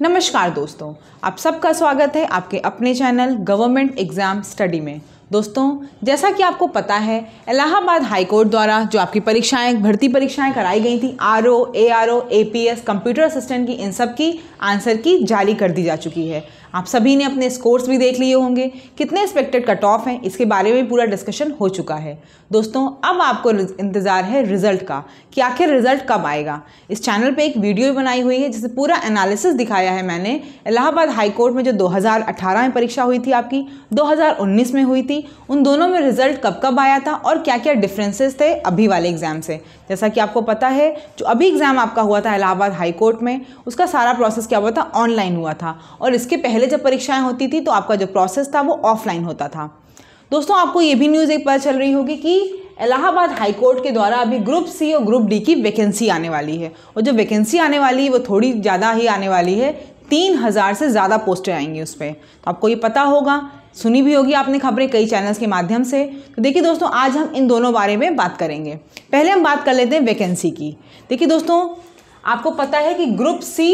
नमस्कार दोस्तों आप सबका स्वागत है आपके अपने चैनल गवर्नमेंट एग्ज़ाम स्टडी में दोस्तों जैसा कि आपको पता है इलाहाबाद हाई कोर्ट द्वारा जो आपकी परीक्षाएं भर्ती परीक्षाएं कराई गई थी R O A R O A P S computer assistant की इन सब की आंसर की जारी कर दी जा चुकी है आप सभी ने अपने स्कोर्स भी देख लिए होंगे कितने एक्सपेक्टेड कट ऑफ हैं इसके बारे में पूरा डिस्कशन हो चुका है दोस्तों अब आपको इंतज़ार है रिजल्ट का कि आखिर रिजल्ट कब आएगा इस चैनल पे एक वीडियो भी बनाई हुई है जिसे पूरा एनालिसिस दिखाया है मैंने इलाहाबाद हाईकोर्ट में जो 2018 में परीक्षा हुई थी आपकी 2019 में हुई थी उन दोनों में रिजल्ट कब कब आया था और क्या क्या डिफरेंसेस थे अभी वाले एग्ज़ाम से जैसा कि आपको पता है जो अभी एग्ज़ाम आपका हुआ था इलाहाबाद हाईकोर्ट में उसका सारा प्रोसेस क्या हुआ था ऑनलाइन हुआ था और इसके पहले पहले जब परीक्षाएं होती थी तो आपका जो प्रोसेस था वो ऑफलाइन होता था दोस्तों आपको ये भी न्यूज़ एक पता चल रही होगी कि इलाहाबाद हाई कोर्ट के द्वारा अभी ग्रुप सी और ग्रुप डी की वैकेंसी आने वाली है और जो वैकेंसी आने वाली है वो थोड़ी ज़्यादा ही आने वाली है तीन हज़ार से ज़्यादा पोस्टें आएंगी उस पर तो आपको ये पता होगा सुनी भी होगी आपने खबरें कई चैनल्स के माध्यम से तो देखिए दोस्तों आज हम इन दोनों बारे में बात करेंगे पहले हम बात कर लेते हैं वैकेंसी की देखिए दोस्तों आपको पता है कि ग्रुप सी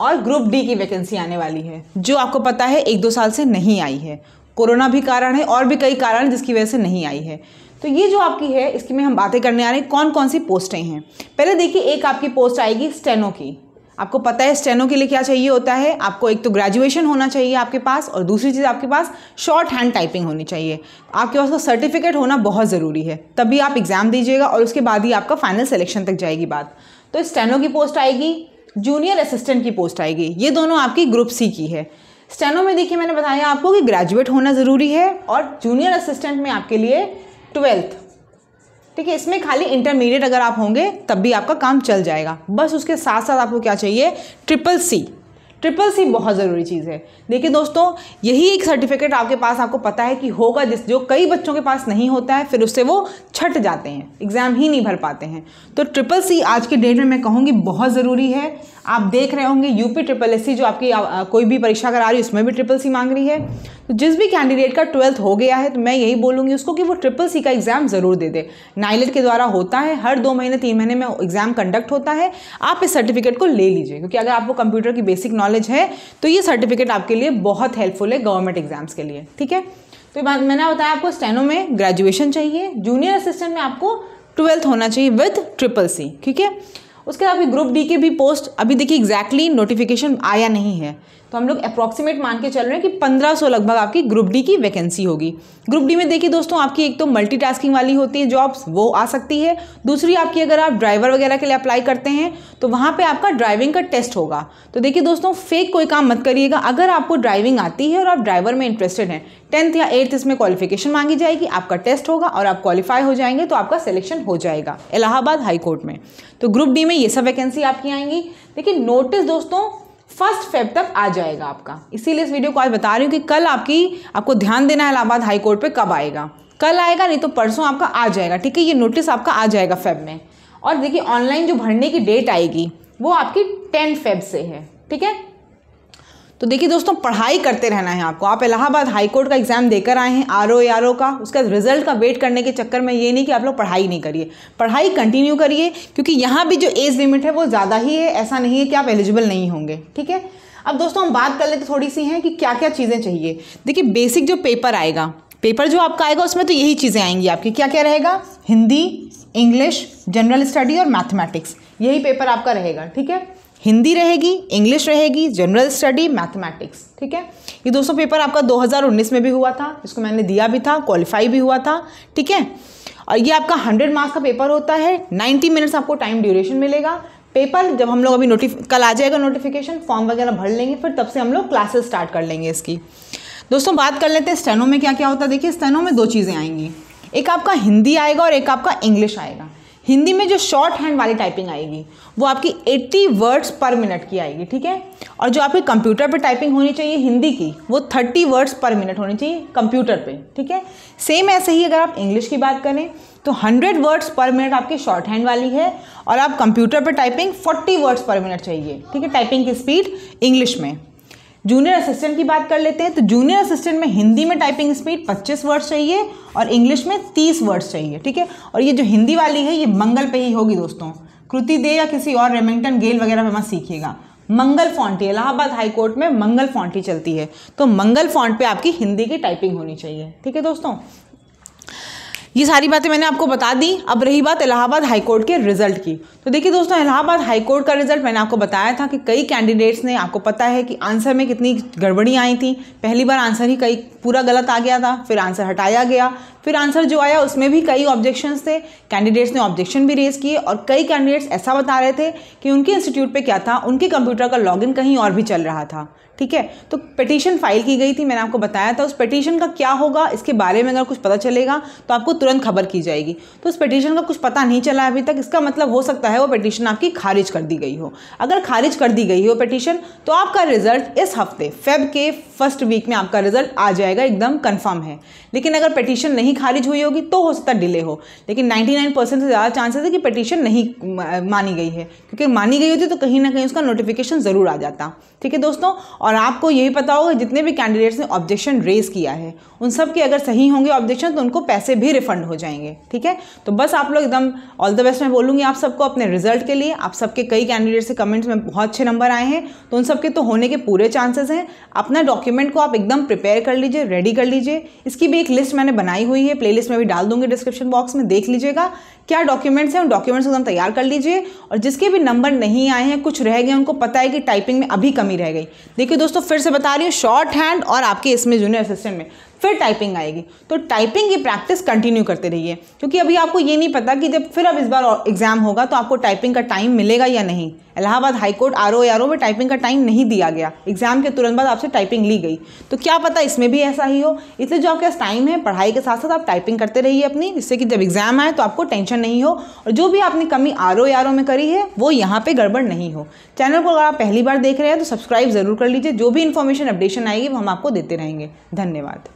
और ग्रुप डी की वैकेंसी आने वाली है जो आपको पता है एक दो साल से नहीं आई है कोरोना भी कारण है और भी कई कारण जिसकी वजह से नहीं आई है तो ये जो आपकी है इसकी में हम बातें करने आ रहे हैं कौन कौन सी पोस्टें हैं पहले देखिए एक आपकी पोस्ट आएगी स्टेनो की आपको पता है स्टेनो के लिए क्या चाहिए होता है आपको एक तो ग्रेजुएशन होना चाहिए आपके पास और दूसरी चीज़ आपके पास शॉर्ट हैंड टाइपिंग होनी चाहिए आपके पास तो सर्टिफिकेट होना बहुत ज़रूरी है तभी आप एग्ज़ाम दीजिएगा और उसके बाद ही आपका फाइनल सिलेक्शन तक जाएगी बात तो स्टेनो की पोस्ट आएगी जूनियर असिस्टेंट की पोस्ट आएगी ये दोनों आपकी ग्रुप सी की है स्टेनो में देखिए मैंने बताया आपको कि ग्रेजुएट होना ज़रूरी है और जूनियर असिस्टेंट में आपके लिए ट्वेल्थ ठीक है इसमें खाली इंटरमीडिएट अगर आप होंगे तब भी आपका काम चल जाएगा बस उसके साथ साथ आपको क्या चाहिए ट्रिपल सी ट्रिपल सी बहुत ज़रूरी चीज़ है देखिए दोस्तों यही एक सर्टिफिकेट आपके पास आपको पता है कि होगा जिस जो कई बच्चों के पास नहीं होता है फिर उससे वो छट जाते हैं एग्ज़ाम ही नहीं भर पाते हैं तो ट्रिपल सी आज के डेट में मैं कहूँगी बहुत ज़रूरी है आप देख रहे होंगे यूपी ट्रिपल एस सी जो आपकी आ, कोई भी परीक्षा करा रही है उसमें भी ट्रिपल सी मांग रही है जिस भी कैंडिडेट का ट्वेल्थ हो गया है तो मैं यही बोलूंगी उसको कि वो ट्रिपल सी का एग्ज़ाम ज़रूर दे दे नाइलेट के द्वारा होता है हर दो महीने तीन महीने में एग्ज़ाम कंडक्ट होता है आप इस सर्टिफिकेट को ले लीजिए क्योंकि अगर आपको कंप्यूटर की बेसिक नॉलेज है तो ये सर्टिफिकेट आपके लिए बहुत हेल्पफुल है गवर्नमेंट एग्ज़ाम्स के लिए ठीक है तो बात मैंने बताया आपको स्टेनो में ग्रेजुएशन चाहिए जूनियर असिस्टेंट में आपको ट्वेल्थ होना चाहिए विथ ट्रिपल सी ठीक है उसके बाद ग्रुप डी के भी पोस्ट अभी देखिए एग्जैक्टली नोटिफिकेशन आया नहीं है तो हम लोग अप्रॉक्सीमेट मान के चल रहे हैं कि 1500 लगभग आपकी ग्रुप डी की वैकेंसी होगी ग्रुप डी में देखिए दोस्तों आपकी एक तो मल्टीटास्किंग वाली होती है जॉब्स वो आ सकती है दूसरी आपकी अगर आप ड्राइवर वगैरह के लिए अप्लाई करते हैं तो वहाँ पर आपका ड्राइविंग का टेस्ट होगा तो देखिए दोस्तों फेक कोई काम मत करिएगा अगर आपको ड्राइविंग आती है और आप ड्राइवर में इंटरेस्टेड हैं टेंथ या एट्थ इसमें क्वालिफिकेशन मांगी जाएगी आपका टेस्ट होगा और आप क्वालिफाई हो जाएंगे तो आपका सिलेक्शन हो जाएगा इलाहाबाद हाईकोर्ट में तो ग्रुप डी में ये सब वैकेंसी आपकी आएंगी देखिए नोटिस दोस्तों फर्स्ट फेब तक आ जाएगा आपका इसीलिए इस वीडियो को आज बता रही हूँ कि कल आपकी आपको ध्यान देना है इलाहाबाद हाई कोर्ट पे कब आएगा कल आएगा नहीं तो परसों आपका आ जाएगा ठीक है ये नोटिस आपका आ जाएगा फेब में और देखिए ऑनलाइन जो भरने की डेट आएगी वो आपकी टेन फेब से है ठीक है तो देखिए दोस्तों पढ़ाई करते रहना है आपको आप इलाहाबाद हाई कोर्ट का एग्ज़ाम देकर आए हैं आर ओ आर ओ का उसका रिजल्ट का वेट करने के चक्कर में ये नहीं कि आप लोग पढ़ाई नहीं करिए पढ़ाई कंटिन्यू करिए क्योंकि यहाँ भी जो एज लिमिट है वो ज़्यादा ही है ऐसा नहीं है कि आप एलिजिबल नहीं होंगे ठीक है अब दोस्तों हम बात कर लेते थोड़ी सी हैं कि क्या क्या चीज़ें चाहिए देखिए बेसिक जो पेपर आएगा पेपर जो आपका आएगा उसमें तो यही चीज़ें आएंगी आपकी क्या क्या रहेगा हिंदी इंग्लिश जनरल स्टडी और मैथमेटिक्स यही पेपर आपका रहेगा ठीक है हिंदी रहेगी इंग्लिश रहेगी जनरल स्टडी मैथमेटिक्स ठीक है ये दोस्तों पेपर आपका 2019 में भी हुआ था जिसको मैंने दिया भी था क्वालिफाई भी हुआ था ठीक है और ये आपका 100 मार्क्स का पेपर होता है 90 मिनट्स आपको टाइम ड्यूरेशन मिलेगा पेपर जब हम लोग अभी नोटिफ कल आ जाएगा नोटिफिकेशन फॉर्म वगैरह भर लेंगे फिर तब से हम लोग क्लासेस स्टार्ट कर लेंगे इसकी दोस्तों बात कर लेते हैं स्टेनो में क्या क्या होता है देखिए स्टेनो में दो चीज़ें आएंगी एक आपका हिंदी आएगा और एक आपका इंग्लिश आएगा हिंदी में जो शॉर्ट हैंड वाली टाइपिंग आएगी वो आपकी 80 वर्ड्स पर मिनट की आएगी ठीक है और जो आपकी कंप्यूटर पर टाइपिंग होनी चाहिए हिंदी की वो 30 वर्ड्स पर मिनट होनी चाहिए कंप्यूटर पे ठीक है सेम ऐसे ही अगर आप इंग्लिश की बात करें तो 100 वर्ड्स पर मिनट आपकी शॉर्ट हैंड वाली है और आप कंप्यूटर पर टाइपिंग 40 वर्ड्स पर मिनट चाहिए ठीक है टाइपिंग की स्पीड इंग्लिश में जूनियर असिस्टेंट की बात कर लेते हैं तो जूनियर असिस्टेंट में हिंदी में टाइपिंग स्पीड 25 वर्ड्स चाहिए और इंग्लिश में 30 वर्ड्स चाहिए ठीक है और ये जो हिंदी वाली है ये मंगल पे ही होगी दोस्तों कृति दे या किसी और रेमिंगटन गेल वगैरह में मत सीखिएगा मंगल फॉन्टी इलाहाबाद हाई कोर्ट में मंगल फॉन्टी चलती है तो मंगल फॉन्ट पे आपकी हिंदी की टाइपिंग होनी चाहिए ठीक है दोस्तों ये सारी बातें मैंने आपको बता दी अब रही बात इलाहाबाद हाईकोर्ट के रिजल्ट की तो देखिए दोस्तों इलाहाबाद हाईकोर्ट का रिजल्ट मैंने आपको बताया था कि कई कैंडिडेट्स ने आपको पता है कि आंसर में कितनी गड़बड़ी आई थी पहली बार आंसर ही कई पूरा गलत आ गया था फिर आंसर हटाया गया फिर आंसर जो आया उसमें भी कई ऑब्जेक्शन थे कैंडिडेट्स ने ऑब्जेक्शन भी रेज किए और कई कैंडिडेट्स ऐसा बता रहे थे कि उनके इंस्टीट्यूट पर क्या था उनके कंप्यूटर का लॉग कहीं और भी चल रहा था ठीक है तो पटिशन फाइल की गई थी मैंने आपको बताया था उस पटिशन का क्या होगा इसके बारे में अगर कुछ पता चलेगा तो आपको तुरंत खबर की जाएगी तो उस पटिशन का कुछ पता नहीं चला अभी तक इसका मतलब हो सकता है वो पटिशन आपकी खारिज कर दी गई हो अगर खारिज कर दी गई हो पटिशन तो आपका रिजल्ट इस हफ्ते फेब के फर्स्ट वीक में आपका रिजल्ट आ जाएगा एकदम कन्फर्म है लेकिन अगर पटिशन नहीं खारिज हुई होगी तो हो सकता है डिले हो लेकिन नाइन्टी परसेंट से ज़्यादा चांसेस है कि पटिशन नहीं मानी गई है क्योंकि मानी गई होती तो कहीं ना कहीं उसका नोटिफिकेशन ज़रूर आ जाता ठीक है दोस्तों और आपको ये भी पता होगा जितने भी कैंडिडेट्स ने ऑब्जेक्शन रेज किया है उन सब के अगर सही होंगे ऑब्जेक्शन तो उनको पैसे भी रिफंड हो जाएंगे ठीक है तो बस आप लोग एकदम ऑल द बेस्ट मैं बोलूँगी आप सबको अपने रिजल्ट के लिए आप सबके कई कैंडिडेट्स के कमेंट्स में बहुत अच्छे नंबर आए हैं तो उन सबके तो होने के पूरे चांसेस हैं अपना डॉक्यूमेंट को आप एकदम प्रिपेयर कर लीजिए रेडी कर लीजिए इसकी भी एक लिस्ट मैंने बनाई हुई है प्ले में भी डाल दूंगी डिस्क्रिप्शन बॉक्स में देख लीजिएगा क्या डॉक्यूमेंट्स हैं उन डॉक्यूमेंट्स को एकदम तैयार कर लीजिए और जिसके भी नंबर नहीं आए हैं कुछ रह गए उनको पता है कि टाइपिंग में अभी कम कमी रह गई देखिए दोस्तों फिर से बता रही हूँ शॉर्ट हैंड और आपके इसमें जूनियर असिस्टेंट में फिर टाइपिंग आएगी तो टाइपिंग की प्रैक्टिस कंटिन्यू करते रहिए क्योंकि अभी आपको ये नहीं पता कि जब फिर अब इस बार एग्ज़ाम होगा तो आपको टाइपिंग का टाइम मिलेगा या नहीं Allahabad high court R O R O में टाइपिंग का टाइम नहीं दिया गया एग्ज़ाम के तुरंत बाद आपसे टाइपिंग ली गई तो क्या पता इसमें भी ऐसा ही हो इसलिए जो आपके पास टाइम है पढ़ाई के साथ साथ आप टाइपिंग करते रहिए अपनी जिससे कि जब एग्ज़ाम आए तो आपको टेंशन नहीं हो और जो भी आपने कमी आर ओ आर ओ में करी है वो यहाँ पर गड़बड़ नहीं हो चैनल को अगर आप पहली बार देख रहे हैं तो सब्सक्राइब ज़रूर कर लीजिए जो भी इन्फॉर्मेशन अपडेशन आएगी वो हम आपको देते रहेंगे धन्यवाद